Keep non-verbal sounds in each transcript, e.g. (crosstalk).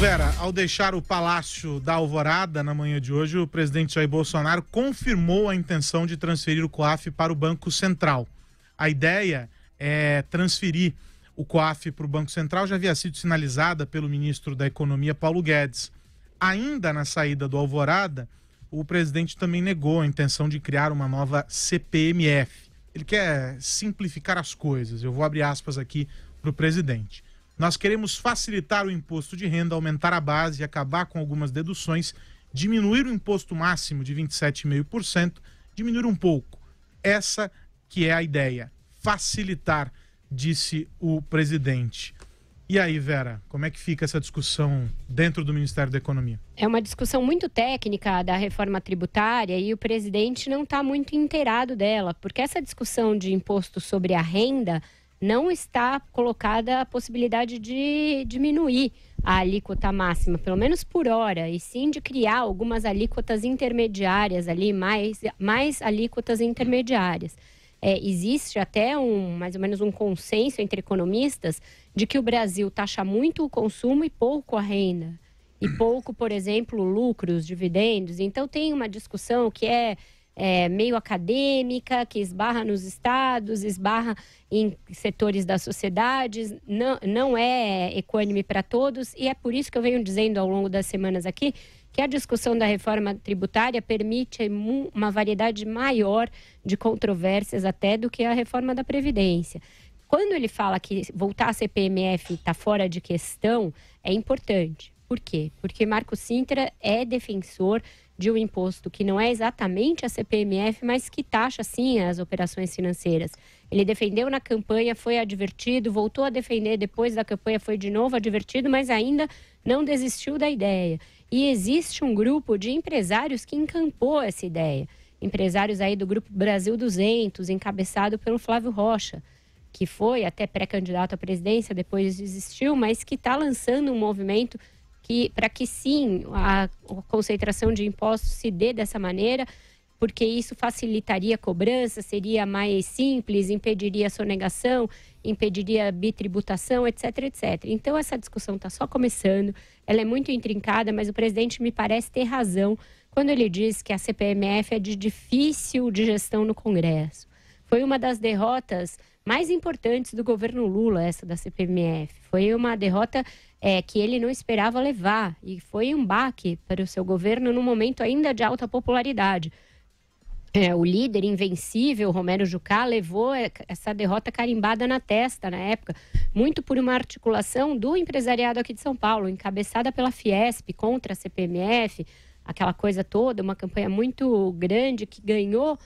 Vera, ao deixar o Palácio da Alvorada na manhã de hoje, o presidente Jair Bolsonaro confirmou a intenção de transferir o COAF para o Banco Central. A ideia é transferir o COAF para o Banco Central já havia sido sinalizada pelo ministro da Economia, Paulo Guedes. Ainda na saída do Alvorada, o presidente também negou a intenção de criar uma nova CPMF. Ele quer simplificar as coisas. Eu vou abrir aspas aqui para o presidente. Nós queremos facilitar o imposto de renda, aumentar a base, acabar com algumas deduções, diminuir o imposto máximo de 27,5%, diminuir um pouco. Essa que é a ideia, facilitar, disse o presidente. E aí, Vera, como é que fica essa discussão dentro do Ministério da Economia? É uma discussão muito técnica da reforma tributária e o presidente não está muito inteirado dela, porque essa discussão de imposto sobre a renda não está colocada a possibilidade de diminuir a alíquota máxima, pelo menos por hora, e sim de criar algumas alíquotas intermediárias ali, mais, mais alíquotas intermediárias. É, existe até um mais ou menos um consenso entre economistas de que o Brasil taxa muito o consumo e pouco a renda. E pouco, por exemplo, lucros, dividendos. Então tem uma discussão que é é, meio acadêmica, que esbarra nos estados, esbarra em setores da sociedade, não, não é equânime para todos, e é por isso que eu venho dizendo ao longo das semanas aqui que a discussão da reforma tributária permite uma variedade maior de controvérsias até do que a reforma da Previdência. Quando ele fala que voltar a CPMF está fora de questão, é importante. Por quê? Porque Marco Sintra é defensor de um imposto que não é exatamente a CPMF, mas que taxa sim as operações financeiras. Ele defendeu na campanha, foi advertido, voltou a defender depois da campanha, foi de novo advertido, mas ainda não desistiu da ideia. E existe um grupo de empresários que encampou essa ideia. Empresários aí do grupo Brasil 200, encabeçado pelo Flávio Rocha, que foi até pré-candidato à presidência, depois desistiu, mas que está lançando um movimento que para que sim a concentração de impostos se dê dessa maneira, porque isso facilitaria a cobrança, seria mais simples, impediria a sonegação, impediria a bitributação, etc, etc. Então essa discussão está só começando, ela é muito intrincada, mas o presidente me parece ter razão quando ele diz que a CPMF é de difícil de gestão no Congresso. Foi uma das derrotas mais importantes do governo Lula, essa da CPMF. Foi uma derrota é, que ele não esperava levar e foi um baque para o seu governo num momento ainda de alta popularidade. É, o líder invencível, Romero Jucá, levou é, essa derrota carimbada na testa na época, muito por uma articulação do empresariado aqui de São Paulo, encabeçada pela Fiesp contra a CPMF, aquela coisa toda, uma campanha muito grande que ganhou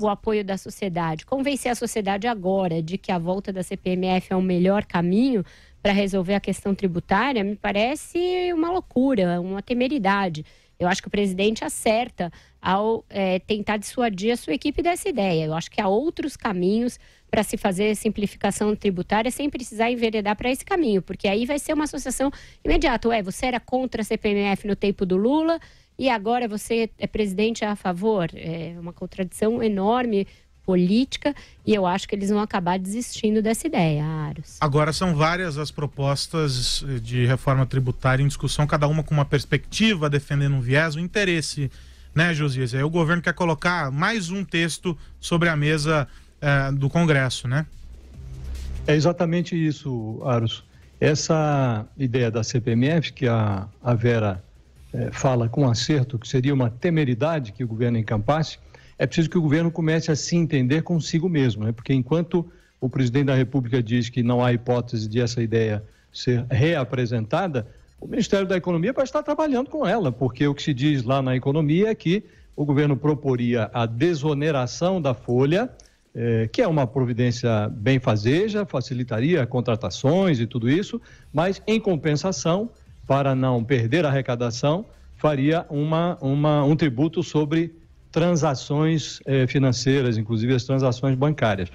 o apoio da sociedade, convencer a sociedade agora de que a volta da CPMF é o melhor caminho para resolver a questão tributária, me parece uma loucura, uma temeridade. Eu acho que o presidente acerta ao é, tentar dissuadir a sua equipe dessa ideia. Eu acho que há outros caminhos para se fazer simplificação tributária sem precisar enveredar para esse caminho, porque aí vai ser uma associação imediata. Ué, você era contra a CPMF no tempo do Lula, e agora você é presidente a favor. É uma contradição enorme política e eu acho que eles vão acabar desistindo dessa ideia, Aros. Agora são várias as propostas eh, de reforma tributária em discussão, cada uma com uma perspectiva, defendendo um viés, um interesse, né, Josias? Aí é o governo quer colocar mais um texto sobre a mesa eh, do Congresso, né? É exatamente isso, Aros. Essa ideia da CPMF, que a, a Vera é, fala com acerto que seria uma temeridade que o governo encampasse, é preciso que o governo comece a se entender consigo mesmo, né? porque enquanto o presidente da República diz que não há hipótese de essa ideia ser reapresentada, o Ministério da Economia vai estar trabalhando com ela, porque o que se diz lá na economia é que o governo proporia a desoneração da folha, é, que é uma providência bem fazeja, facilitaria contratações e tudo isso, mas em compensação para não perder a arrecadação, faria uma, uma, um tributo sobre transações eh, financeiras, inclusive as transações bancárias.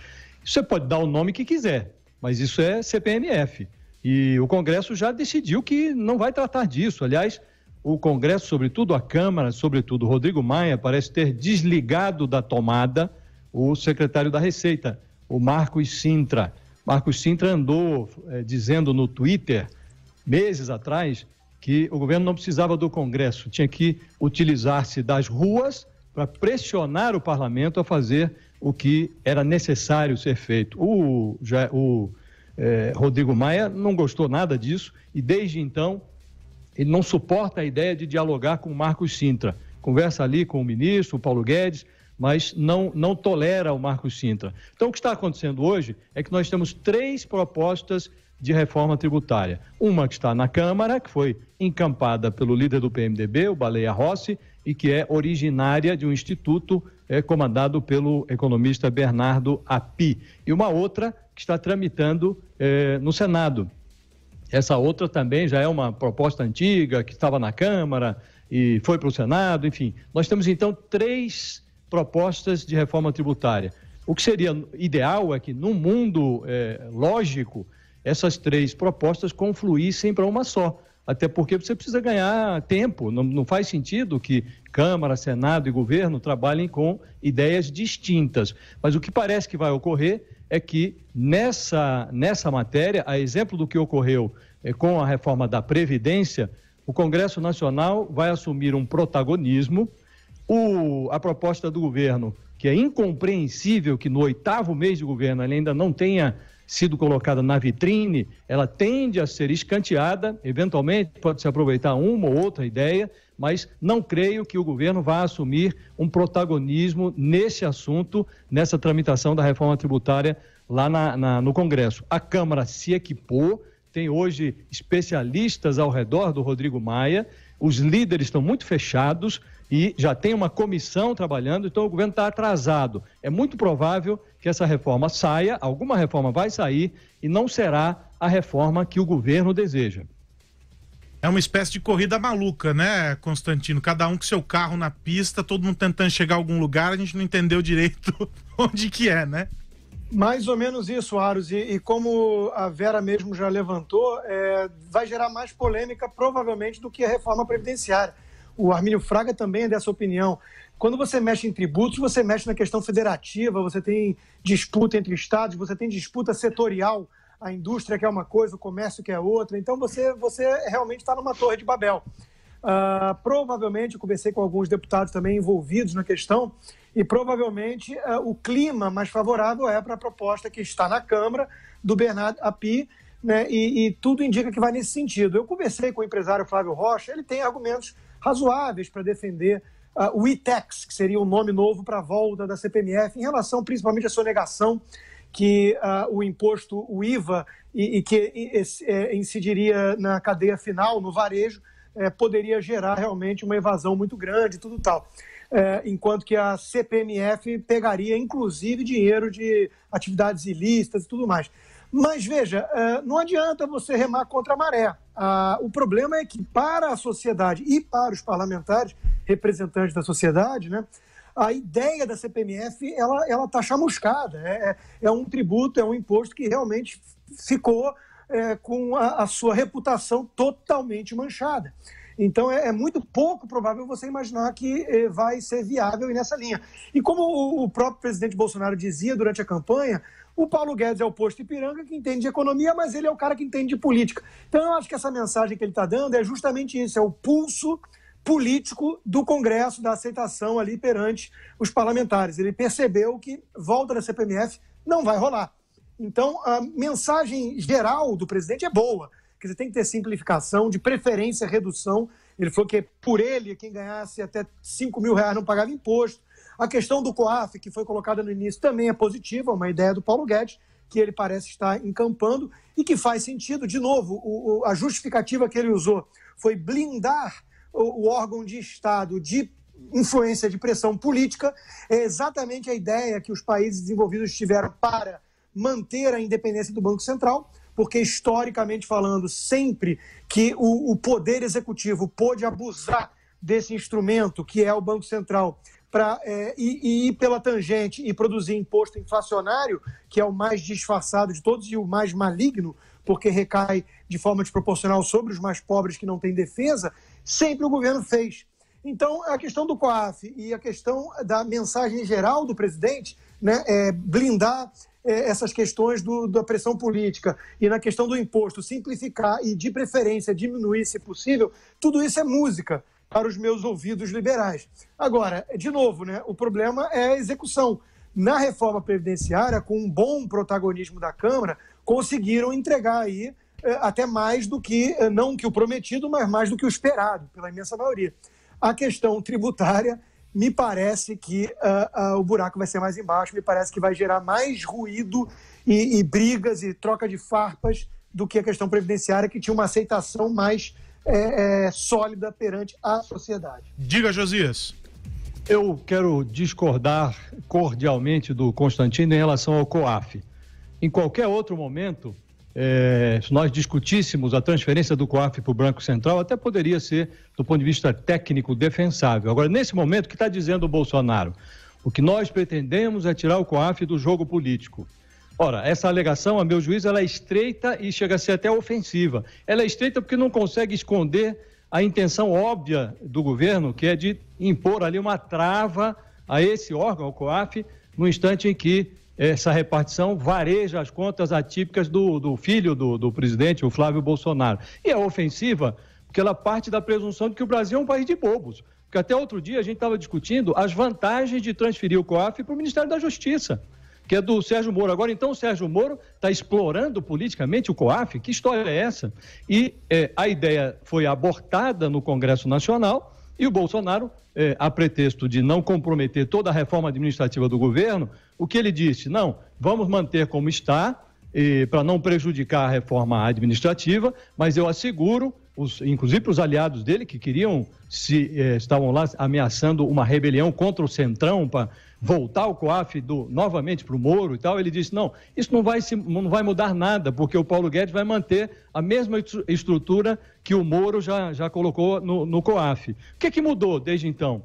Você pode dar o nome que quiser, mas isso é CPMF. E o Congresso já decidiu que não vai tratar disso. Aliás, o Congresso, sobretudo a Câmara, sobretudo Rodrigo Maia, parece ter desligado da tomada o secretário da Receita, o Marcos Sintra. Marcos Sintra andou eh, dizendo no Twitter meses atrás, que o governo não precisava do Congresso, tinha que utilizar-se das ruas para pressionar o parlamento a fazer o que era necessário ser feito. O, já, o é, Rodrigo Maia não gostou nada disso e, desde então, ele não suporta a ideia de dialogar com o Marcos Sintra. Conversa ali com o ministro, o Paulo Guedes, mas não, não tolera o Marcos Sintra. Então, o que está acontecendo hoje é que nós temos três propostas de reforma tributária. Uma que está na Câmara, que foi encampada pelo líder do PMDB, o Baleia Rossi, e que é originária de um instituto é, comandado pelo economista Bernardo Api. E uma outra que está tramitando é, no Senado. Essa outra também já é uma proposta antiga, que estava na Câmara e foi para o Senado, enfim. Nós temos então três propostas de reforma tributária. O que seria ideal é que, num mundo é, lógico, essas três propostas confluíssem para uma só. Até porque você precisa ganhar tempo. Não, não, faz sentido que Câmara, Senado e governo trabalhem com ideias distintas. Mas o que parece que vai ocorrer é que nessa, nessa matéria, a exemplo do que ocorreu eh, com a reforma da Previdência, o Congresso Nacional vai assumir um protagonismo. O, a proposta do governo, que é incompreensível que no oitavo mês de governo ele ainda não tenha sido colocada na vitrine, ela tende a ser escanteada, eventualmente pode-se aproveitar uma ou outra ideia, mas não creio que o governo vá assumir um protagonismo nesse assunto, nessa tramitação da reforma tributária lá na, na, no Congresso. A Câmara se equipou, tem hoje especialistas ao redor do Rodrigo Maia, os líderes estão muito fechados, e já tem uma comissão trabalhando, então o governo está atrasado. É muito provável que essa reforma saia, alguma reforma vai sair e não será a reforma que o governo deseja. É uma espécie de corrida maluca, né, Constantino? Cada um com seu carro na pista, todo mundo tentando chegar a algum lugar, a gente não entendeu direito (laughs) onde que é, né? Mais ou menos isso, Aros. E, e, como a Vera mesmo já levantou, é, vai gerar mais polêmica, provavelmente, do que a reforma previdenciária o Armínio Fraga também é dessa opinião. Quando você mexe em tributos, você mexe na questão federativa, você tem disputa entre estados, você tem disputa setorial, a indústria que é uma coisa, o comércio que é outra. Então você, você realmente está numa torre de Babel. Uh, provavelmente, eu conversei com alguns deputados também envolvidos na questão, e provavelmente uh, o clima mais favorável é para a proposta que está na Câmara do Bernardo Api, né, e, e tudo indica que vai nesse sentido. Eu conversei com o empresário Flávio Rocha, ele tem argumentos razoáveis para defender uh, o ITEX, que seria o um nome novo para a volta da CPMF, em relação principalmente à sua negação que uh, o imposto, o IVA, e, e que e, e, é, incidiria na cadeia final, no varejo, é, poderia gerar realmente uma evasão muito grande, e tudo tal. É, enquanto que a CPMF pegaria, inclusive, dinheiro de atividades ilícitas e tudo mais. Mas veja, não adianta você remar contra a maré. Ah, o problema é que, para a sociedade e para os parlamentares, representantes da sociedade, né, a ideia da CPMF ela ela está chamuscada. É, é, é um tributo, é um imposto que realmente ficou é, com a, a, sua reputação totalmente manchada. Então é, é muito pouco provável você imaginar que eh, vai ser viável nessa linha. E como o próprio presidente Bolsonaro dizia durante a campanha, o Paulo Guedes é o posto Ipiranga, que entende de economia, mas ele é o cara que entende de política. Então, eu acho que essa mensagem que ele está dando é justamente isso: é o pulso político do Congresso, da aceitação ali perante os parlamentares. Ele percebeu que volta da CPMF não vai rolar. Então, a mensagem geral do presidente é boa. que você tem que ter simplificação, de preferência redução. Ele falou que é por ele, quem ganhasse até 5 mil reais não pagava imposto. A questão do COAF, que foi colocada no início, também é positiva, uma ideia do Paulo Guedes, que ele parece estar encampando e que faz sentido. De novo, o, o, a justificativa que ele usou foi blindar o, o órgão de Estado de influência de pressão política. É exatamente a ideia que os países desenvolvidos tiveram para manter a independência do Banco Central, porque historicamente falando, sempre que o, o poder executivo pôde abusar desse instrumento que é o Banco Central para é, ir, ir pela tangente e produzir imposto inflacionário, que é o mais disfarçado de todos e o mais maligno, porque recai de forma desproporcional sobre os mais pobres que não têm defesa, sempre o governo fez. Então, a questão do COAF e a questão da mensagem geral do presidente, né, é blindar é, essas questões do, da pressão política e na questão do imposto, simplificar e, de preferência, diminuir, se possível, tudo isso é música para os meus ouvidos liberais. Agora, de novo, né, o problema é a execução. Na reforma previdenciária, com um bom protagonismo da Câmara, conseguiram entregar aí eh, até mais do que, eh, não que o prometido, mas mais do que o esperado, pela imensa maioria. A questão tributária, me parece que uh, uh, o buraco vai ser mais embaixo, me parece que vai gerar mais ruído e, e brigas e troca de farpas do que a questão previdenciária, que tinha uma aceitação mais é, é, sólida perante a sociedade. Diga, Josias. Eu quero discordar cordialmente do Constantino em relação ao COAF. Em qualquer outro momento, é, se nós discutíssemos a transferência do COAF para o Banco Central, até poderia ser, do ponto de vista técnico, defensável. Agora, nesse momento, o que está dizendo o Bolsonaro? O que nós pretendemos é tirar o COAF do jogo político. Ora, essa alegação, a meu juízo, ela é estreita e chega a ser até ofensiva. Ela é estreita porque não consegue esconder a intenção óbvia do governo, que é de impor ali uma trava a esse órgão, o COAF, no instante em que essa repartição vareja as contas atípicas do, do filho do, do presidente, o Flávio Bolsonaro. E é ofensiva porque ela parte da presunção de que o Brasil é um país de bobos. Porque até outro dia a gente estava discutindo as vantagens de transferir o COAF para o Ministério da Justiça que é do Sérgio Moro. Agora, então, o Sérgio Moro está explorando politicamente o COAF? Que história é essa? E é, a ideia foi abortada no Congresso Nacional e o Bolsonaro, é, a pretexto de não comprometer toda a reforma administrativa do governo, o que ele disse? Não, vamos manter como está, para não prejudicar a reforma administrativa, mas eu asseguro, os, inclusive para os aliados dele que queriam, se eh, estavam lá ameaçando uma rebelião contra o Centrão para voltar o COAF do, novamente para o Moro e tal, ele disse: não, isso não vai, se, não vai mudar nada, porque o Paulo Guedes vai manter a mesma estrutura que o Moro já, já colocou no, no COAF. O que, que mudou desde então?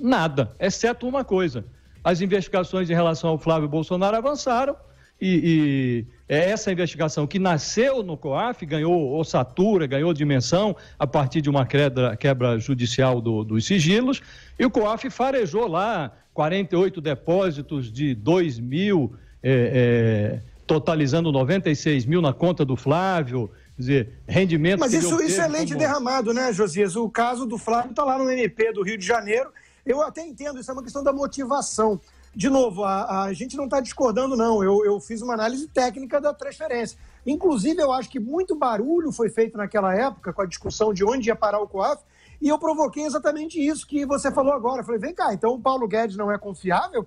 Nada, exceto uma coisa: as investigações em relação ao Flávio Bolsonaro avançaram. E, e, é essa investigação que nasceu no COAF ganhou ossatura, ganhou dimensão a partir de uma quebra, quebra judicial do, dos sigilos, e o COAF farejou lá 48 depósitos de 2 mil, é, é, totalizando 96 mil na conta do Flávio. Quer dizer, rendimento Mas isso, isso é tá leite como... derramado, né, Josias? O caso do Flávio está lá no MP do Rio de Janeiro. Eu até entendo, isso é uma questão da motivação. De novo, a, a gente não está discordando, não. Eu, eu fiz uma análise técnica da transferência. Inclusive, eu acho que muito barulho foi feito naquela época com a discussão de onde ia parar o COAF e eu provoquei exatamente isso que você falou agora. Eu falei, vem cá, então o Paulo Guedes não é confiável?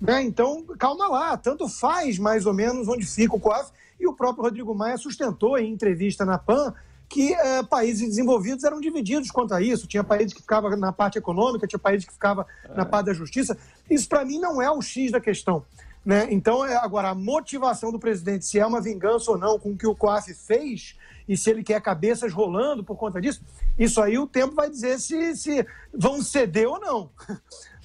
Né? Então, calma lá, tanto faz mais ou menos onde fica o COAF. E o próprio Rodrigo Maia sustentou em entrevista na PAN que eh, países desenvolvidos eram divididos quanto a isso. Tinha países que ficavam na parte econômica, tinha países que ficavam é. na parte da justiça. Isso, para mim, não é o X da questão. Né? Então, é, agora, a motivação do presidente, se é uma vingança ou não com o que o COAF fez, e se ele quer cabeças rolando por conta disso, isso aí o tempo vai dizer se, se vão ceder ou não. (laughs)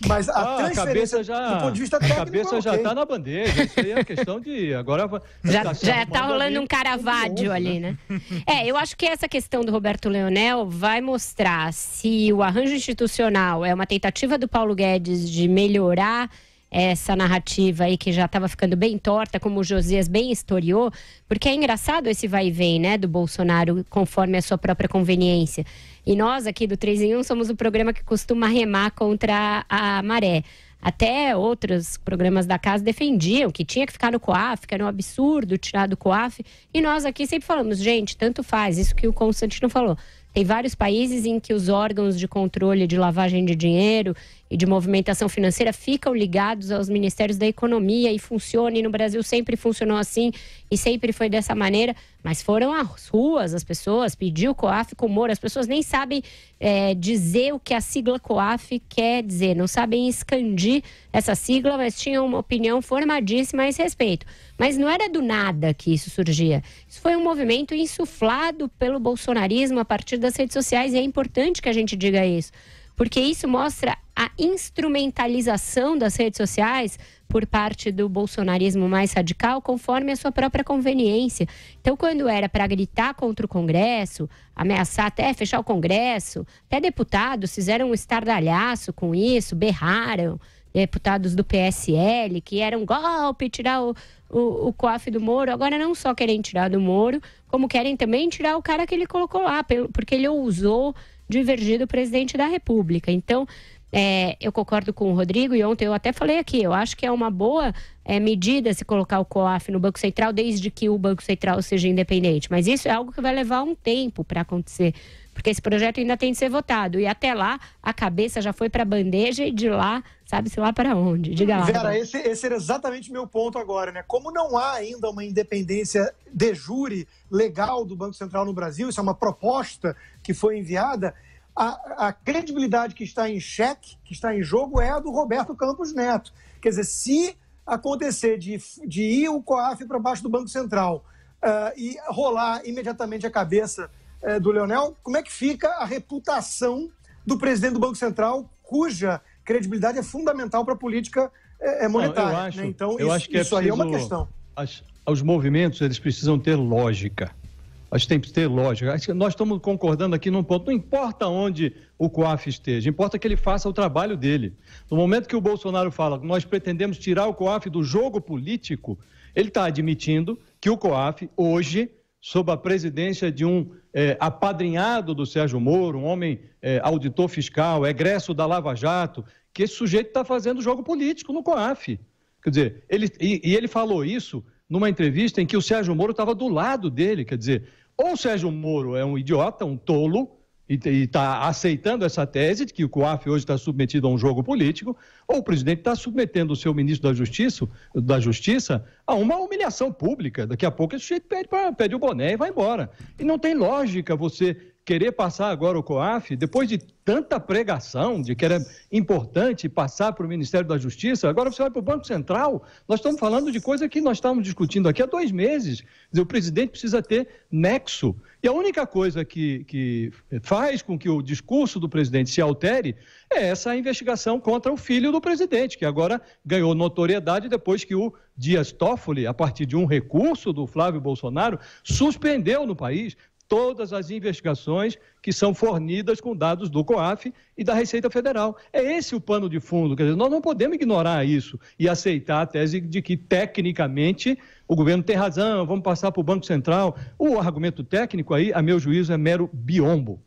Mas a ah, transferência, a já, do ponto de vista técnico, A cabeça é já está okay. na bandeja, isso aí é questão de... Agora, já está tá rolando um caravaggio ali, né? né? é, eu acho que essa questão do Roberto Leonel vai mostrar se o arranjo institucional é uma tentativa do Paulo Guedes de melhorar essa narrativa aí que já estava ficando bem torta, como o Josias bem historiou, porque é engraçado esse vai e vem, né, do Bolsonaro, conforme a sua própria conveniência. E nós aqui do 3 em 1 somos o programa que costuma remar contra a maré. Até outros programas da casa defendiam que tinha que ficar no COAF, que era um absurdo tirar do COAF. E nós aqui sempre falamos, gente, tanto faz, isso que o Constantino falou. Tem vários países em que os órgãos de controle de lavagem de dinheiro e de movimentação financeira ficam ligados aos ministérios da economia e funciona, e no Brasil sempre funcionou assim e sempre foi dessa maneira, mas foram às ruas as pessoas, pediu COAF, Comor, as pessoas nem sabem é, dizer o que a sigla COAF quer dizer, não sabem escandir essa sigla, mas tinham uma opinião formadíssima a esse respeito. Mas não era do nada que isso surgia, isso foi um movimento insuflado pelo bolsonarismo a partir das redes sociais e é importante que a gente diga isso porque isso mostra a instrumentalização das redes sociais por parte do bolsonarismo mais radical, conforme a sua própria conveniência. Então, quando era para gritar contra o Congresso, ameaçar até fechar o Congresso, até deputados fizeram um estardalhaço com isso, berraram. Né, deputados do PSL, que eram golpe, tirar o, o, o COAF do Moro, agora não só querem tirar do Moro, como querem também tirar o cara que ele colocou lá, porque ele ousou divergir do presidente da República. Então, é, eu concordo com o Rodrigo e ontem eu até falei aqui, eu acho que é uma boa é, medida se colocar o COAF no Banco Central, desde que o Banco Central seja independente. Mas isso é algo que vai levar um tempo para acontecer porque esse projeto ainda tem de ser votado. E até lá, a cabeça já foi para a bandeja e de lá, sabe-se lá para onde. Diga lá. Vera, esse, esse era exatamente o meu ponto agora, né? Como não há ainda uma independência de jure legal do Banco Central no Brasil, isso é uma proposta que foi enviada, a, a, credibilidade que está em cheque que está em jogo, é a do Roberto Campos Neto. Quer dizer, se acontecer de, de ir o COAF para baixo do Banco Central uh, e rolar imediatamente a cabeça é, do Leonel, como é que fica a reputação do presidente do Banco Central, cuja credibilidade é fundamental para a política é, é monetária? Não, né? acho, né? Então, isso, acho que é isso aí é uma questão. os movimentos eles precisam ter lógica. Acho que tem que ter lógica. Nós estamos concordando aqui num ponto. Não importa onde o COAF esteja, importa que ele faça o trabalho dele. No momento que o Bolsonaro fala que nós pretendemos tirar o COAF do jogo político, ele está admitindo que o COAF hoje sob a presidência de um é, apadrinhado do Sérgio Moro, um homem é, auditor fiscal, egresso da Lava Jato, que esse sujeito está fazendo jogo político no COAF. Quer dizer, ele, e, e ele falou isso numa entrevista em que o Sérgio Moro estava do lado dele. Quer dizer, ou o Sérgio Moro é um idiota, um tolo, e está aceitando essa tese de que o COAF hoje está submetido a um jogo político, ou o presidente está submetendo o seu ministro da Justiça, da Justiça a uma humilhação pública. Daqui a pouco esse sujeito pede, pra, pede o boné e vai embora. E não tem lógica você querer passar agora o COAF, depois de tanta pregação de que era importante passar para o Ministério da Justiça, agora você vai para o Banco Central. Nós estamos falando de coisa que nós estávamos discutindo aqui há dois meses. o presidente precisa ter nexo. E a única coisa que, que faz com que o discurso do presidente se altere é essa investigação contra o filho do presidente, que agora ganhou notoriedade depois que o Dias Toffoli, a partir de um recurso do Flávio Bolsonaro, suspendeu no país todas as investigações que são fornidas com dados do COAF e da Receita Federal. É esse o pano de fundo. Quer dizer, nós não podemos ignorar isso e aceitar a tese de que, tecnicamente, o governo tem razão, vamos passar para o Banco Central. O argumento técnico aí, a meu juízo, é mero biombo.